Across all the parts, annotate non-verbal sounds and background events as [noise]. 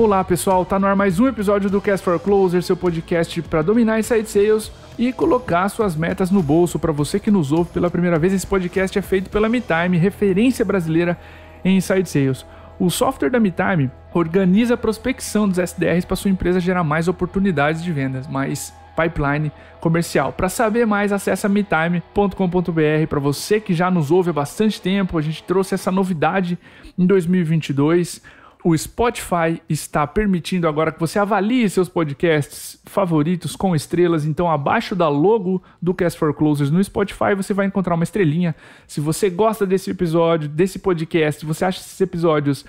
Olá pessoal, tá no ar mais um episódio do Cast for Closer, seu podcast para dominar inside sales e colocar suas metas no bolso. Para você que nos ouve pela primeira vez, esse podcast é feito pela MeTime, referência brasileira em inside sales. O software da MeTime organiza a prospecção dos SDRs para sua empresa gerar mais oportunidades de vendas, mais pipeline comercial. Para saber mais, acessa metime.com.br. Para você que já nos ouve há bastante tempo, a gente trouxe essa novidade em 2022 o Spotify está permitindo agora que você avalie seus podcasts favoritos com estrelas. Então, abaixo da logo do Cast for Closers no Spotify, você vai encontrar uma estrelinha. Se você gosta desse episódio, desse podcast, você acha esses episódios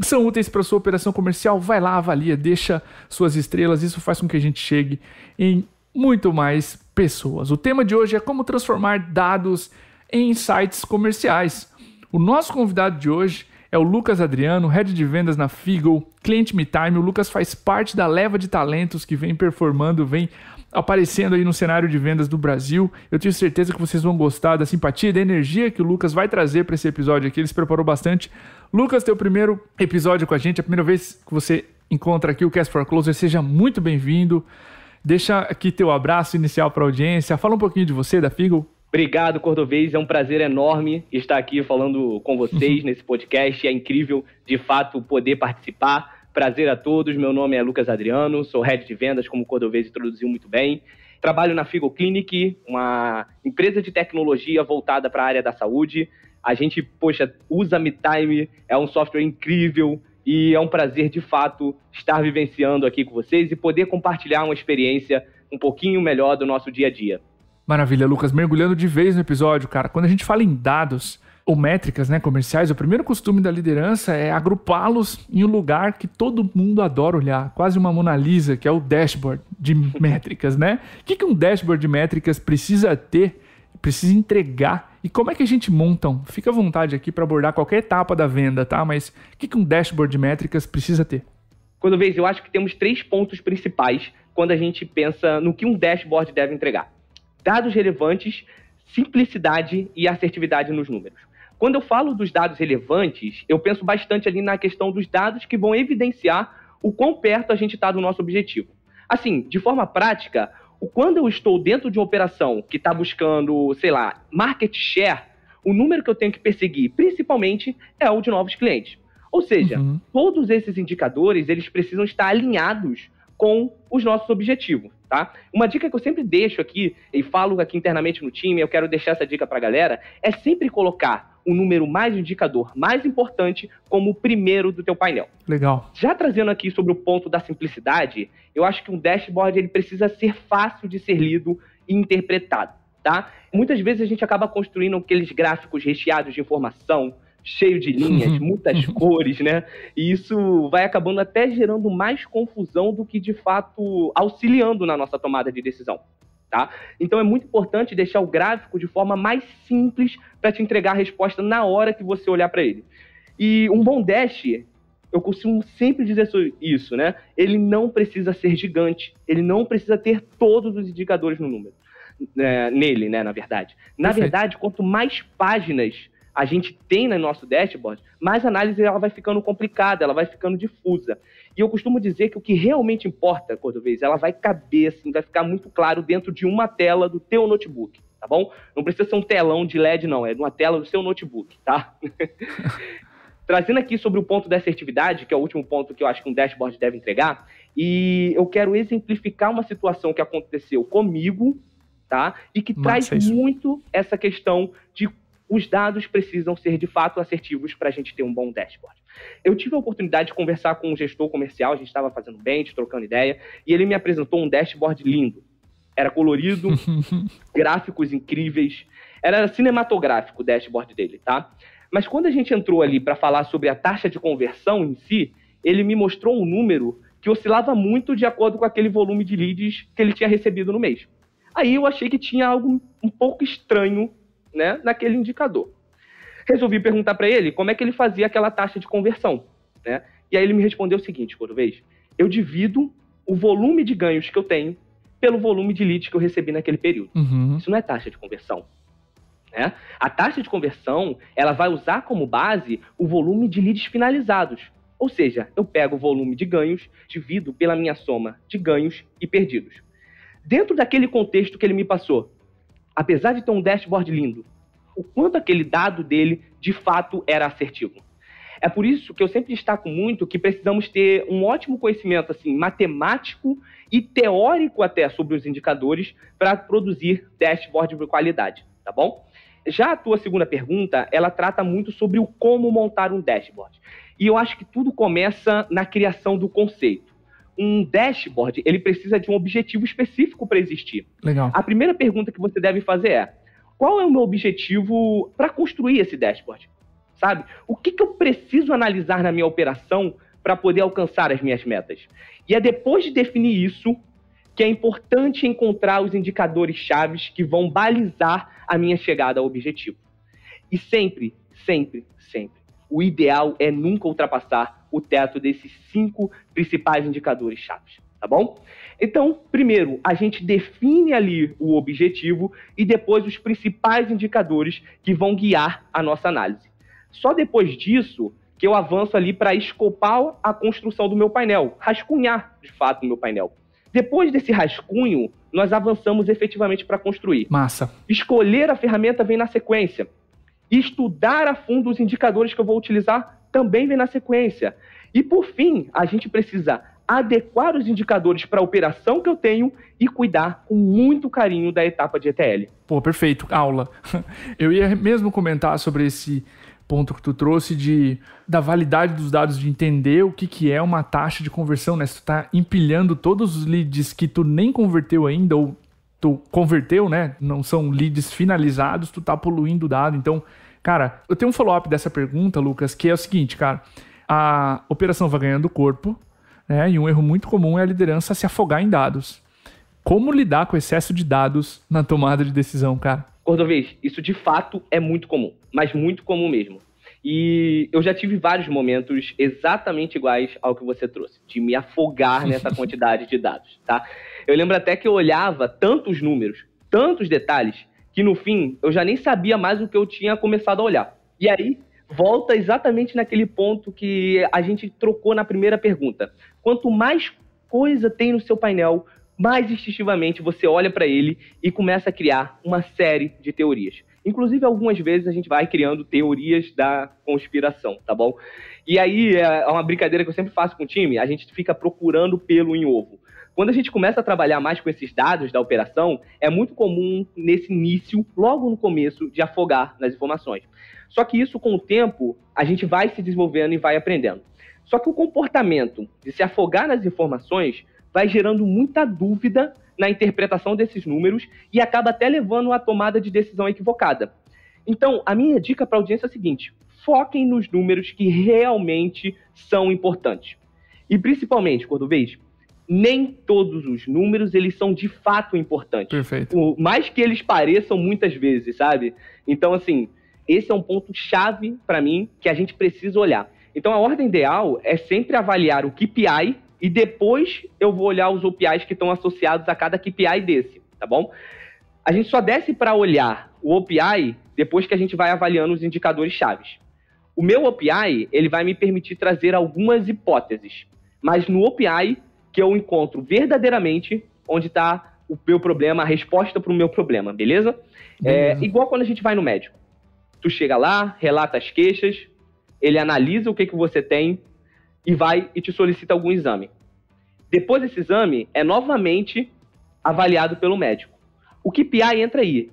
são úteis para sua operação comercial, vai lá, avalia, deixa suas estrelas. Isso faz com que a gente chegue em muito mais pessoas. O tema de hoje é como transformar dados em sites comerciais. O nosso convidado de hoje é o Lucas Adriano, head de vendas na Figo, cliente Me Time. O Lucas faz parte da leva de talentos que vem performando, vem aparecendo aí no cenário de vendas do Brasil. Eu tenho certeza que vocês vão gostar da simpatia, da energia que o Lucas vai trazer para esse episódio aqui. Ele se preparou bastante. Lucas, teu primeiro episódio com a gente, a primeira vez que você encontra aqui o Cast for Closer, seja muito bem-vindo. Deixa aqui teu abraço inicial para a audiência. Fala um pouquinho de você, da Figo. Obrigado, Cordovez. É um prazer enorme estar aqui falando com vocês uhum. nesse podcast. É incrível, de fato, poder participar. Prazer a todos. Meu nome é Lucas Adriano, sou head de vendas, como o Cordovez introduziu muito bem. Trabalho na Figo Clinic, uma empresa de tecnologia voltada para a área da saúde. A gente, poxa, usa MeTime, é um software incrível, e é um prazer de fato estar vivenciando aqui com vocês e poder compartilhar uma experiência um pouquinho melhor do nosso dia a dia. Maravilha, Lucas. Mergulhando de vez no episódio, cara. Quando a gente fala em dados ou métricas né, comerciais, o primeiro costume da liderança é agrupá-los em um lugar que todo mundo adora olhar, quase uma Mona Lisa, que é o dashboard de [laughs] métricas, né? O que, que um dashboard de métricas precisa ter, precisa entregar e como é que a gente monta? Um? Fica à vontade aqui para abordar qualquer etapa da venda, tá? Mas o que, que um dashboard de métricas precisa ter? Quando eu vejo, eu acho que temos três pontos principais quando a gente pensa no que um dashboard deve entregar dados relevantes, simplicidade e assertividade nos números. Quando eu falo dos dados relevantes, eu penso bastante ali na questão dos dados que vão evidenciar o quão perto a gente está do nosso objetivo. Assim, de forma prática, quando eu estou dentro de uma operação que está buscando, sei lá, market share, o número que eu tenho que perseguir, principalmente, é o de novos clientes. Ou seja, uhum. todos esses indicadores eles precisam estar alinhados com os nossos objetivos, tá? Uma dica que eu sempre deixo aqui e falo aqui internamente no time, eu quero deixar essa dica para a galera, é sempre colocar o número mais indicador, mais importante, como o primeiro do teu painel. Legal. Já trazendo aqui sobre o ponto da simplicidade, eu acho que um dashboard ele precisa ser fácil de ser lido e interpretado, tá? Muitas vezes a gente acaba construindo aqueles gráficos recheados de informação, cheio de linhas, [laughs] muitas cores, né? E isso vai acabando até gerando mais confusão do que de fato auxiliando na nossa tomada de decisão. Tá? Então é muito importante deixar o gráfico de forma mais simples para te entregar a resposta na hora que você olhar para ele. E um bom dash, eu costumo sempre dizer isso, né? Ele não precisa ser gigante, ele não precisa ter todos os indicadores no número. É, nele, né, na verdade. Na Perfeito. verdade, quanto mais páginas a gente tem no nosso dashboard, mais a análise ela vai ficando complicada, ela vai ficando difusa. E eu costumo dizer que o que realmente importa, Cordovez, ela vai caber, assim, vai ficar muito claro dentro de uma tela do teu notebook, tá bom? Não precisa ser um telão de LED, não, é uma tela do seu notebook, tá? [laughs] Trazendo aqui sobre o ponto da assertividade, que é o último ponto que eu acho que um dashboard deve entregar, e eu quero exemplificar uma situação que aconteceu comigo, tá? E que Mas traz é muito essa questão de os dados precisam ser de fato assertivos para a gente ter um bom dashboard. Eu tive a oportunidade de conversar com um gestor comercial, a gente estava fazendo bench, trocando ideia, e ele me apresentou um dashboard lindo. Era colorido, [laughs] gráficos incríveis, era cinematográfico o dashboard dele, tá? Mas quando a gente entrou ali para falar sobre a taxa de conversão em si, ele me mostrou um número que oscilava muito de acordo com aquele volume de leads que ele tinha recebido no mês. Aí eu achei que tinha algo um pouco estranho né, naquele indicador. Resolvi perguntar para ele como é que ele fazia aquela taxa de conversão. Né? E aí ele me respondeu o seguinte, Cordovez, eu divido o volume de ganhos que eu tenho pelo volume de leads que eu recebi naquele período. Uhum. Isso não é taxa de conversão. Né? A taxa de conversão ela vai usar como base o volume de leads finalizados. Ou seja, eu pego o volume de ganhos, divido pela minha soma de ganhos e perdidos. Dentro daquele contexto que ele me passou, apesar de ter um dashboard lindo, o quanto aquele dado dele de fato era assertivo. É por isso que eu sempre destaco muito que precisamos ter um ótimo conhecimento assim matemático e teórico até sobre os indicadores para produzir dashboard de qualidade, tá bom? Já a tua segunda pergunta, ela trata muito sobre o como montar um dashboard. E eu acho que tudo começa na criação do conceito um dashboard, ele precisa de um objetivo específico para existir. Legal. A primeira pergunta que você deve fazer é: qual é o meu objetivo para construir esse dashboard? Sabe? O que, que eu preciso analisar na minha operação para poder alcançar as minhas metas? E é depois de definir isso que é importante encontrar os indicadores chaves que vão balizar a minha chegada ao objetivo. E sempre, sempre, sempre o ideal é nunca ultrapassar o teto desses cinco principais indicadores chaves, tá bom? Então, primeiro, a gente define ali o objetivo e depois os principais indicadores que vão guiar a nossa análise. Só depois disso que eu avanço ali para escopar a construção do meu painel, rascunhar de fato o meu painel. Depois desse rascunho, nós avançamos efetivamente para construir. Massa. Escolher a ferramenta vem na sequência. Estudar a fundo os indicadores que eu vou utilizar também vem na sequência. E por fim, a gente precisa adequar os indicadores para a operação que eu tenho e cuidar com muito carinho da etapa de ETL. Pô, perfeito, aula. [laughs] Eu ia mesmo comentar sobre esse ponto que tu trouxe de da validade dos dados, de entender o que, que é uma taxa de conversão, né? Se tu tá empilhando todos os leads que tu nem converteu ainda ou tu converteu, né? Não são leads finalizados, tu tá poluindo o dado. Então, cara, eu tenho um follow-up dessa pergunta, Lucas, que é o seguinte, cara. A operação vai ganhando corpo, né? E um erro muito comum é a liderança se afogar em dados. Como lidar com o excesso de dados na tomada de decisão, cara? Cordovez, isso de fato é muito comum, mas muito comum mesmo. E eu já tive vários momentos exatamente iguais ao que você trouxe, de me afogar nessa [laughs] quantidade de dados, tá? Eu lembro até que eu olhava tantos números, tantos detalhes, que no fim eu já nem sabia mais o que eu tinha começado a olhar. E aí volta exatamente naquele ponto que a gente trocou na primeira pergunta. Quanto mais coisa tem no seu painel, mais instintivamente você olha para ele e começa a criar uma série de teorias. Inclusive, algumas vezes a gente vai criando teorias da conspiração, tá bom? E aí é, é uma brincadeira que eu sempre faço com o time, a gente fica procurando pelo em ovo. Quando a gente começa a trabalhar mais com esses dados da operação, é muito comum nesse início, logo no começo, de afogar nas informações. Só que isso, com o tempo, a gente vai se desenvolvendo e vai aprendendo. Só que o comportamento de se afogar nas informações vai gerando muita dúvida na interpretação desses números e acaba até levando a tomada de decisão equivocada. Então, a minha dica para a audiência é a seguinte: foquem nos números que realmente são importantes. E principalmente, vejo nem todos os números eles são de fato importantes. Perfeito. Por mais que eles pareçam muitas vezes, sabe? Então, assim, esse é um ponto chave para mim que a gente precisa olhar. Então, a ordem ideal é sempre avaliar o KPI e depois eu vou olhar os OPIs que estão associados a cada KPI desse, tá bom? A gente só desce para olhar o OPI depois que a gente vai avaliando os indicadores chaves. O meu OPI, ele vai me permitir trazer algumas hipóteses, mas no OPI que eu encontro verdadeiramente onde está o meu problema, a resposta para o meu problema, beleza? É, beleza? É, igual quando a gente vai no médico. Tu chega lá, relata as queixas, ele analisa o que, que você tem e vai e te solicita algum exame. Depois desse exame, é novamente avaliado pelo médico. O QPI entra aí.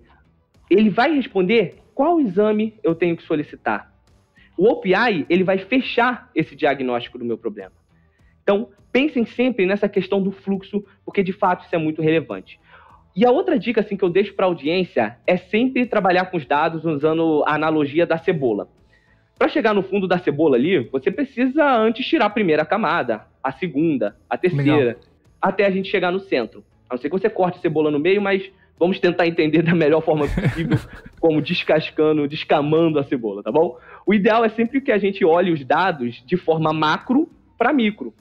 Ele vai responder qual exame eu tenho que solicitar. O OPI, ele vai fechar esse diagnóstico do meu problema. Então, pensem sempre nessa questão do fluxo, porque de fato isso é muito relevante. E a outra dica assim, que eu deixo para a audiência é sempre trabalhar com os dados usando a analogia da cebola. Para chegar no fundo da cebola ali, você precisa antes tirar a primeira camada, a segunda, a terceira, Legal. até a gente chegar no centro. A não ser que você corte a cebola no meio, mas vamos tentar entender da melhor forma possível [laughs] como descascando, descamando a cebola, tá bom? O ideal é sempre que a gente olhe os dados de forma macro para micro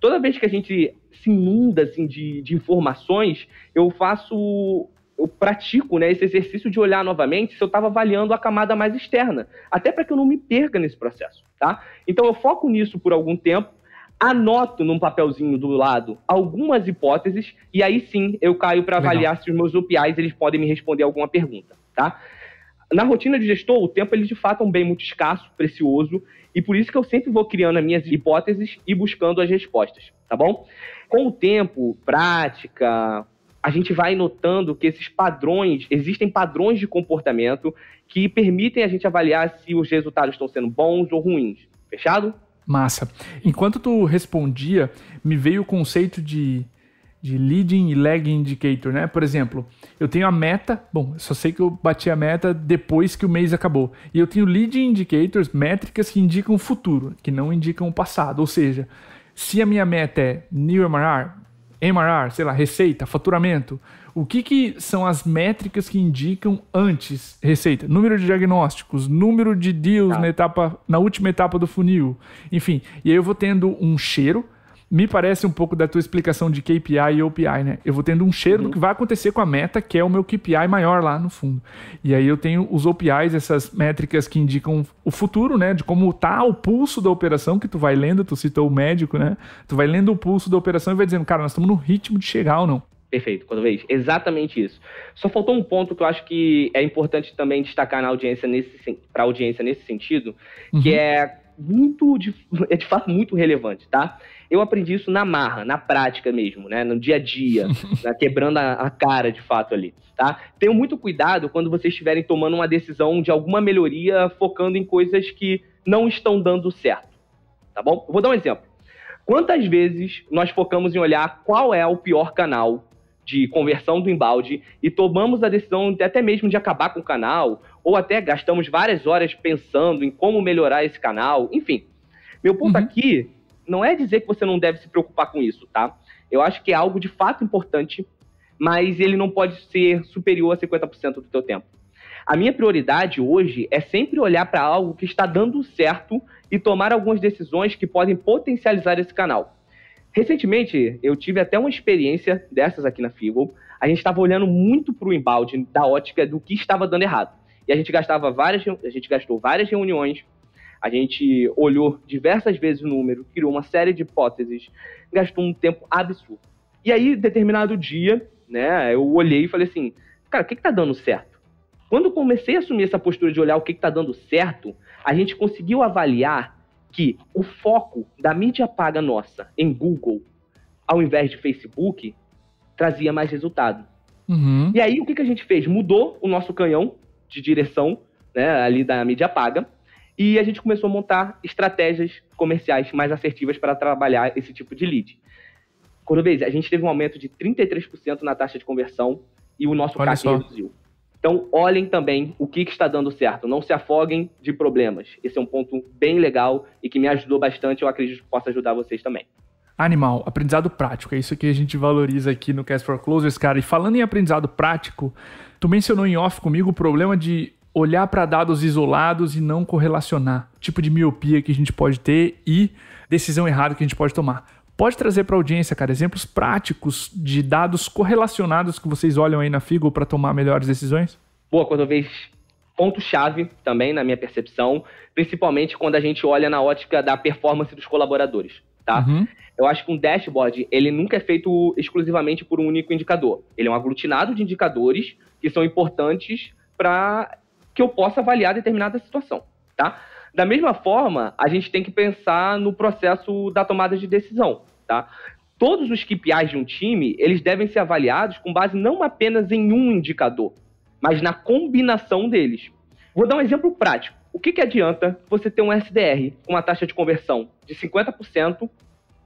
toda vez que a gente se inunda assim, de, de informações, eu faço eu pratico né, esse exercício de olhar novamente se eu estava avaliando a camada mais externa, até para que eu não me perca nesse processo, tá? Então eu foco nisso por algum tempo, anoto num papelzinho do lado algumas hipóteses e aí sim eu caio para avaliar se os meus opiais eles podem me responder alguma pergunta, tá? na rotina de gestor, o tempo ele de fato é um bem muito escasso, precioso, e por isso que eu sempre vou criando as minhas hipóteses e buscando as respostas, tá bom? Com o tempo, prática, a gente vai notando que esses padrões, existem padrões de comportamento que permitem a gente avaliar se os resultados estão sendo bons ou ruins. Fechado? Massa. Enquanto tu respondia, me veio o conceito de de leading e lag indicator, né? Por exemplo, eu tenho a meta, bom, só sei que eu bati a meta depois que o mês acabou. E eu tenho leading indicators, métricas que indicam o futuro, que não indicam o passado. Ou seja, se a minha meta é new MRR, MRR, sei lá, receita, faturamento, o que, que são as métricas que indicam antes receita? Número de diagnósticos, número de deals tá. na etapa, na última etapa do funil, enfim. E aí eu vou tendo um cheiro me parece um pouco da tua explicação de KPI e OPI, né? Eu vou tendo um cheiro uhum. do que vai acontecer com a meta, que é o meu KPI maior lá no fundo. E aí eu tenho os OPIs, essas métricas que indicam o futuro, né? De como tá o pulso da operação, que tu vai lendo, tu citou o médico, né? Tu vai lendo o pulso da operação e vai dizendo, cara, nós estamos no ritmo de chegar ou não. Perfeito, quando vejo. Exatamente isso. Só faltou um ponto que eu acho que é importante também destacar na audiência para a audiência nesse sentido, uhum. que é muito de, é de fato muito relevante, tá? Eu aprendi isso na marra, na prática mesmo, né? No dia a dia, [laughs] né? quebrando a, a, cara de fato ali, tá? Tenham muito cuidado quando vocês estiverem tomando uma decisão de alguma melhoria focando em coisas que não estão dando certo, tá bom? vou dar um exemplo. Quantas vezes nós focamos em olhar qual é o pior canal de conversão do embalde e tomamos a decisão de, até mesmo de acabar com o canal, ou até gastamos várias horas pensando em como melhorar esse canal, enfim. Meu ponto uhum. aqui não é dizer que você não deve se preocupar com isso, tá? Eu acho que é algo de fato importante, mas ele não pode ser superior a 50% do teu tempo. A minha prioridade hoje é sempre olhar para algo que está dando certo e tomar algumas decisões que podem potencializar esse canal. Recentemente, eu tive até uma experiência dessas aqui na FIBO. A gente estava olhando muito para o embalde da ótica do que estava dando errado. E a gente gastava várias, a gente gastou várias reuniões, a gente olhou diversas vezes o número, criou uma série de hipóteses, gastou um tempo absurdo. E aí, determinado dia, né, eu olhei e falei assim, cara, o que, que tá dando certo? Quando eu comecei a assumir essa postura de olhar o que, que tá dando certo, a gente conseguiu avaliar que o foco da mídia paga nossa em Google, ao invés de Facebook, trazia mais resultado. Uhum. E aí, o que, que a gente fez? Mudou o nosso canhão de direção, né, ali da mídia paga, e a gente começou a montar estratégias comerciais mais assertivas para trabalhar esse tipo de lead. Cordobês, a gente teve um aumento de 33% na taxa de conversão e o nosso Olha CAC só. reduziu. Então, olhem também o que, está dando certo. Não se afoguem de problemas. Esse é um ponto bem legal e que me ajudou bastante. Eu acredito que possa ajudar vocês também. Animal, aprendizado prático. É isso que a gente valoriza aqui no Cast for Closers, cara. E falando em aprendizado prático, tu mencionou em off comigo o problema de olhar para dados isolados e não correlacionar. tipo de miopia que a gente pode ter e decisão errada que a gente pode tomar pode trazer para a audiência, cara, exemplos práticos de dados correlacionados que vocês olham aí na Figo para tomar melhores decisões? Boa, quando eu vejo ponto-chave também, na minha percepção, principalmente quando a gente olha na ótica da performance dos colaboradores, tá? Uhum. Eu acho que um dashboard, ele nunca é feito exclusivamente por um único indicador. Ele é um aglutinado de indicadores que são importantes para que eu possa avaliar determinada situação, tá? Da mesma forma, a gente tem que pensar no processo da tomada de decisão, tá? Todos os KPIs de um time, eles devem ser avaliados com base não apenas em um indicador, mas na combinação deles. Vou dar um exemplo prático. O que, que adianta você ter um SDR com uma taxa de conversão de 50%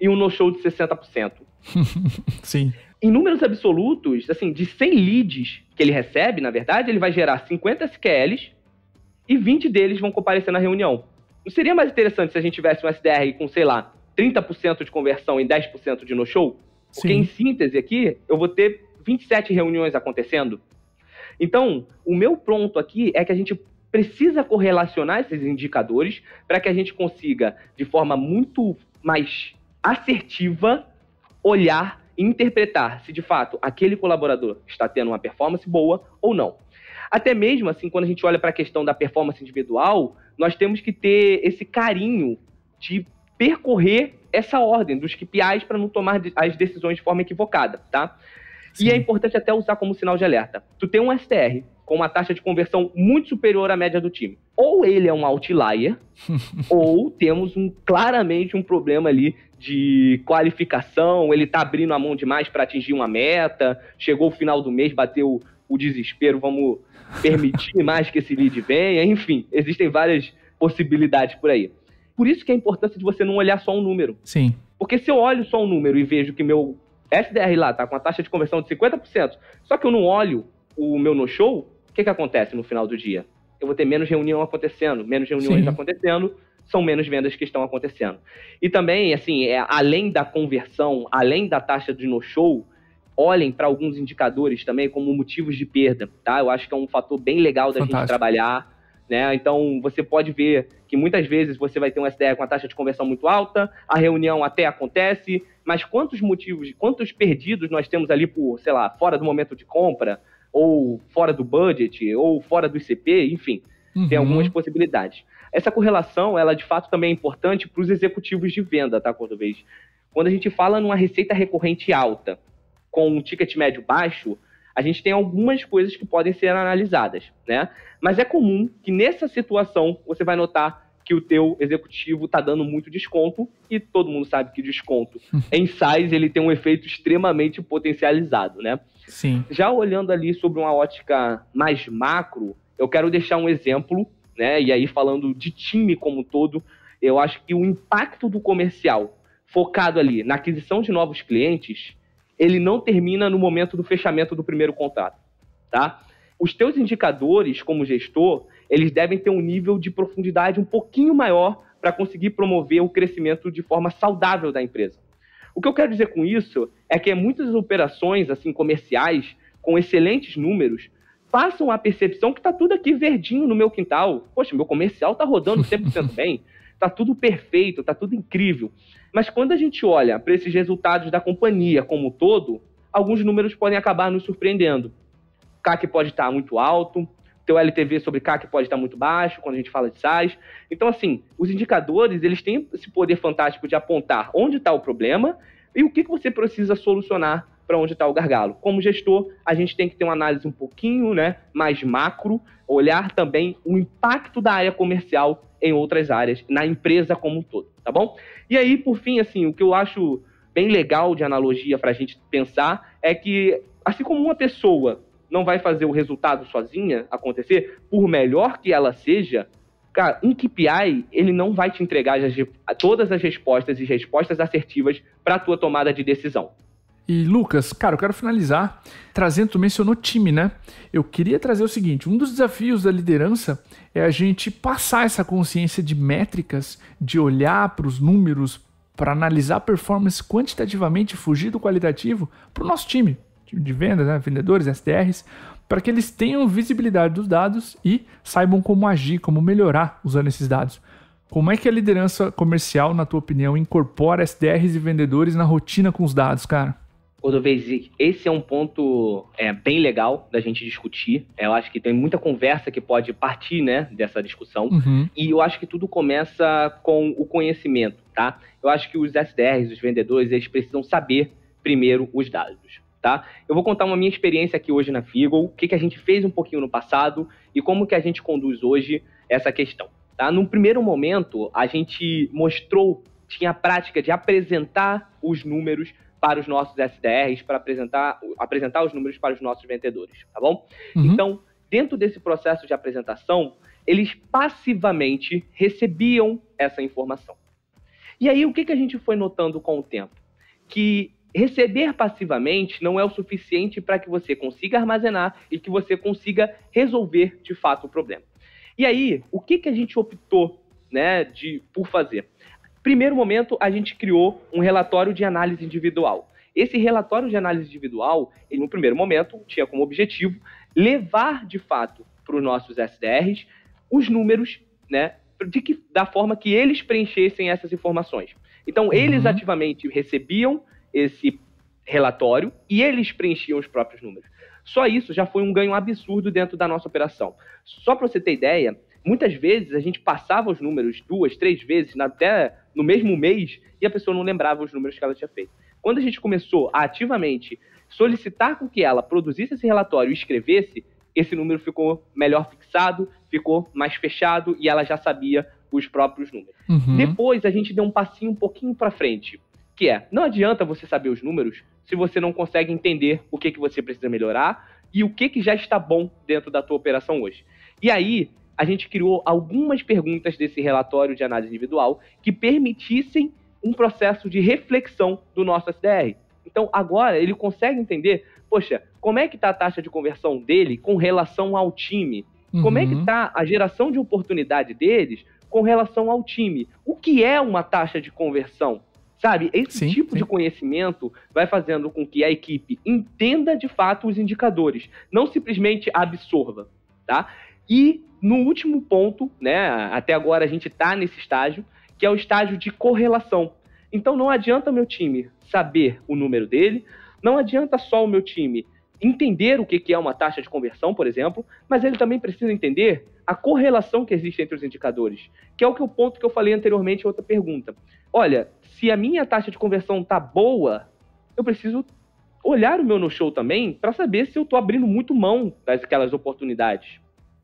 e um no-show de 60%? [laughs] Sim. Em números absolutos, assim, de 100 leads que ele recebe, na verdade, ele vai gerar 50 SQLs e 20 deles vão comparecer na reunião. Não seria mais interessante se a gente tivesse um SDR com, sei lá, 30% de conversão e 10% de no-show? Porque, em síntese aqui, eu vou ter 27 reuniões acontecendo. Então, o meu pronto aqui é que a gente precisa correlacionar esses indicadores para que a gente consiga, de forma muito mais assertiva, olhar e interpretar se de fato aquele colaborador está tendo uma performance boa ou não. Até mesmo, assim, quando a gente olha para a questão da performance individual, nós temos que ter esse carinho de percorrer essa ordem dos KPIs para não tomar as decisões de forma equivocada, tá? Sim. E é importante até usar como sinal de alerta. Tu tem um STR com uma taxa de conversão muito superior à média do time. Ou ele é um outlier, [laughs] ou temos um claramente um problema ali de qualificação, ele tá abrindo a mão demais para atingir uma meta, chegou o final do mês, bateu o desespero, vamos permitir [laughs] mais que esse lead venha, enfim, existem várias possibilidades por aí. Por isso que é a importância de você não olhar só um número. Sim. Porque se eu olho só um número e vejo que meu SDR lá tá com a taxa de conversão de 50%, só que eu não olho o meu no-show, o que, que acontece no final do dia? Eu vou ter menos reunião acontecendo, menos reuniões Sim. acontecendo, são menos vendas que estão acontecendo. E também, assim, é, além da conversão, além da taxa de no-show, olhem para alguns indicadores também como motivos de perda, tá? Eu acho que é um fator bem legal da Fantástico. gente trabalhar, né? Então você pode ver que muitas vezes você vai ter um SDR com a taxa de conversão muito alta, a reunião até acontece, mas quantos motivos, quantos perdidos nós temos ali por, sei lá, fora do momento de compra, ou fora do budget, ou fora do ICP, enfim, uhum. tem algumas possibilidades. Essa correlação, ela de fato também é importante para os executivos de venda, tá, Cordovez? Quando a gente fala numa receita recorrente alta, com um ticket médio baixo, a gente tem algumas coisas que podem ser analisadas, né? Mas é comum que nessa situação você vai notar que o teu executivo está dando muito desconto e todo mundo sabe que desconto [laughs] em size ele tem um efeito extremamente potencializado, né? Sim. Já olhando ali sobre uma ótica mais macro, eu quero deixar um exemplo, né? E aí falando de time como um todo, eu acho que o impacto do comercial focado ali na aquisição de novos clientes ele não termina no momento do fechamento do primeiro contrato, tá? Os teus indicadores como gestor, eles devem ter um nível de profundidade um pouquinho maior para conseguir promover o crescimento de forma saudável da empresa. O que eu quero dizer com isso é que muitas operações assim comerciais com excelentes números passam a percepção que está tudo aqui verdinho no meu quintal. Poxa, meu comercial está rodando 100% [laughs] bem tá tudo perfeito, tá tudo incrível. Mas quando a gente olha para esses resultados da companhia como um todo, alguns números podem acabar nos surpreendendo. CAC pode estar muito alto, teu LTV sobre CAC pode estar muito baixo quando a gente fala de SaaS. Então, assim, os indicadores, eles têm esse poder fantástico de apontar onde está o problema e o que, que você precisa solucionar para onde está o gargalo. Como gestor, a gente tem que ter uma análise um pouquinho né, mais macro, olhar também o impacto da área comercial em outras áreas, na empresa como um todo, tá bom? E aí, por fim, assim, o que eu acho bem legal de analogia para a gente pensar é que, assim como uma pessoa não vai fazer o resultado sozinha acontecer, por melhor que ela seja, cara, um KPI, ele não vai te entregar todas as respostas e respostas assertivas para a tua tomada de decisão. E Lucas, cara, eu quero finalizar trazendo, tu mencionou time, né? Eu queria trazer o seguinte: um dos desafios da liderança é a gente passar essa consciência de métricas, de olhar para os números, para analisar performance quantitativamente, fugir do qualitativo, para o nosso time, time de vendas, né? vendedores, SDRs, para que eles tenham visibilidade dos dados e saibam como agir, como melhorar usando esses dados. Como é que a liderança comercial, na tua opinião, incorpora SDRs e vendedores na rotina com os dados, cara? Cordovez, esse é um ponto é, bem legal da gente discutir. É, eu acho que tem muita conversa que pode partir né, dessa discussão. Uhum. E eu acho que tudo começa com o conhecimento, tá? Eu acho que os SDRs, os vendedores, eles precisam saber primeiro os dados, tá? Eu vou contar uma minha experiência aqui hoje na Figo, o que, que a gente fez um pouquinho no passado e como que a gente conduz hoje essa questão, tá? Num primeiro momento, a gente mostrou, tinha a prática de apresentar os números para os nossos SDRs, para apresentar, apresentar os números para os nossos vendedores, tá bom? Uhum. Então, dentro desse processo de apresentação, eles passivamente recebiam essa informação. E aí, o que, que a gente foi notando com o tempo? Que receber passivamente não é o suficiente para que você consiga armazenar e que você consiga resolver de fato o problema. E aí, o que, que a gente optou né, de, por fazer? Primeiro momento, a gente criou um relatório de análise individual. Esse relatório de análise individual, no primeiro momento, tinha como objetivo levar de fato para os nossos SDRs os números, né, que, da forma que eles preenchessem essas informações. Então, uhum. eles ativamente recebiam esse relatório e eles preenchiam os próprios números. Só isso já foi um ganho absurdo dentro da nossa operação. Só para você ter ideia, muitas vezes a gente passava os números duas, três vezes, até no mesmo mês, e a pessoa não lembrava os números que ela tinha feito. Quando a gente começou a ativamente solicitar com que ela produzisse esse relatório e escrevesse, esse número ficou melhor fixado, ficou mais fechado e ela já sabia os próprios números. Uhum. Depois a gente deu um passinho um pouquinho para frente, que é, não adianta você saber os números se você não consegue entender o que, que você precisa melhorar e o que, que já está bom dentro da tua operação hoje. E aí, a gente criou algumas perguntas desse relatório de análise individual que permitissem um processo de reflexão do nosso SDR. Então, agora ele consegue entender, poxa, como é que está a taxa de conversão dele com relação ao time? Uhum. Como é que está uhum. a geração de oportunidade deles com relação ao time? O que é uma taxa de conversão? Sabe, esse sim, tipo sim. de conhecimento vai fazendo com que a equipe entenda de fato os indicadores, não simplesmente absorva, tá? E no último ponto, né, até agora a gente está nesse estágio, que é o estágio de correlação. Então não adianta meu time saber o número dele, não adianta só o meu time entender o que é uma taxa de conversão, por exemplo, mas ele também precisa entender a correlação que existe entre os indicadores, que é o, que é o ponto que eu falei anteriormente em outra pergunta. Olha, se a minha taxa de conversão está boa, eu preciso olhar o meu no-show também para saber se eu estou abrindo muito mão aquelas oportunidades.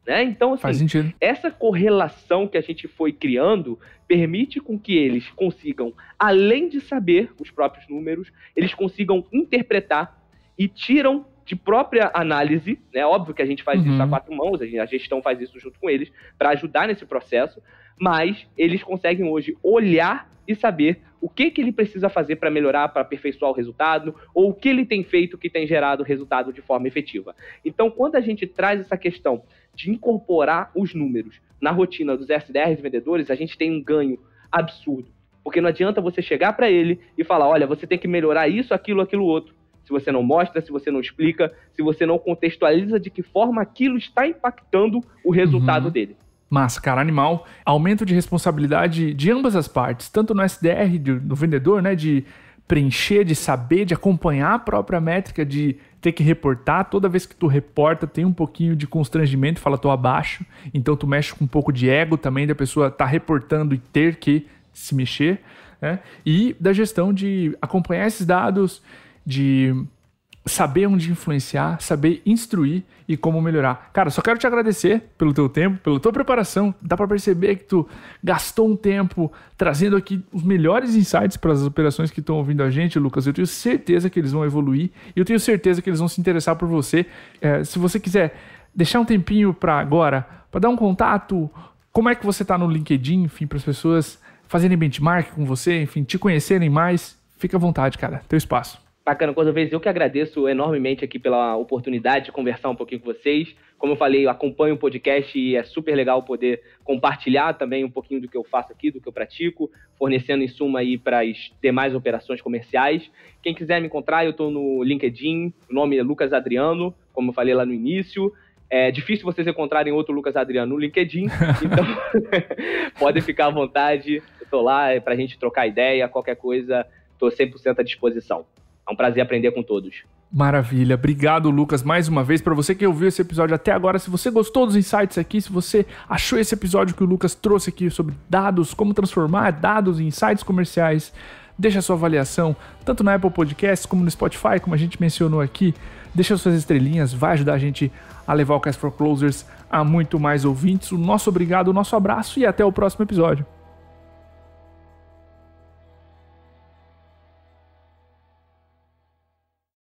Né? Então, assim, essa correlação que a gente foi criando permite com que eles consigam, além de saber os próprios números, eles consigam interpretar e tiram de própria análise, né? Óbvio que a gente faz uhum. isso a uhum. quatro mãos, a gestão faz isso junto com eles para ajudar nesse processo, mas eles conseguem hoje olhar e saber o que, que ele precisa fazer para melhorar, para aperfeiçoar o resultado, ou o que ele tem feito que tem gerado resultado de forma efetiva. Então, quando a gente traz essa questão de incorporar os números na rotina dos SDRs vendedores, a gente tem um ganho absurdo. Porque não adianta você chegar para ele e falar: olha, você tem que melhorar isso, aquilo, aquilo outro se você não mostra, se você não explica, se você não contextualiza de que forma aquilo está impactando o resultado uhum. dele. Mas, cara, animal, aumento de responsabilidade de ambas as partes, tanto no SDR do, vendedor, né, de preencher, de saber, de acompanhar a própria métrica, de ter que reportar. Toda vez que tu reporta, tem um pouquinho de constrangimento, fala tô abaixo. Então tu mexe com um pouco de ego também da pessoa tá reportando e ter que se mexer, né? E da gestão de acompanhar esses dados, de saber onde influenciar, saber instruir e como melhorar. Cara, só quero te agradecer pelo teu tempo, pela tua preparação. Dá para perceber que tu gastou um tempo trazendo aqui os melhores insights para as operações que estão ouvindo a gente, Lucas. Eu tenho certeza que eles vão evoluir e eu tenho certeza que eles vão se interessar por você. É, se você quiser deixar um tempinho para agora, para dar um contato, como é que você está no LinkedIn, enfim, para as pessoas fazerem benchmark com você, enfim, te conhecerem mais, fica à vontade, cara. Teu espaço. Bacana, vez eu que agradeço enormemente aqui pela oportunidade de conversar um pouquinho com vocês. Como eu falei, eu acompanho o podcast e é super legal poder compartilhar também um pouquinho do que eu faço aqui, do que eu pratico, fornecendo em suma aí para as demais operações comerciais. Quem quiser me encontrar, eu estou no LinkedIn, o nome é Lucas Adriano, como eu falei lá no início. É difícil vocês encontrarem outro Lucas Adriano no LinkedIn, [laughs] então [laughs] podem ficar à vontade. Eu lá é para a gente trocar ideia, qualquer coisa, estou 100% à disposição. É um prazer aprender com todos. Maravilha, obrigado Lucas mais uma vez para você que ouviu esse episódio até agora. Se você gostou dos insights aqui, se você achou esse episódio que o Lucas trouxe aqui sobre dados, como transformar dados em insights comerciais, deixa sua avaliação, tanto na Apple Podcasts como no Spotify, como a gente mencionou aqui. Deixa suas estrelinhas, vai ajudar a gente a levar o Cast for Closers a muito mais ouvintes. O nosso obrigado, o nosso abraço e até o próximo episódio.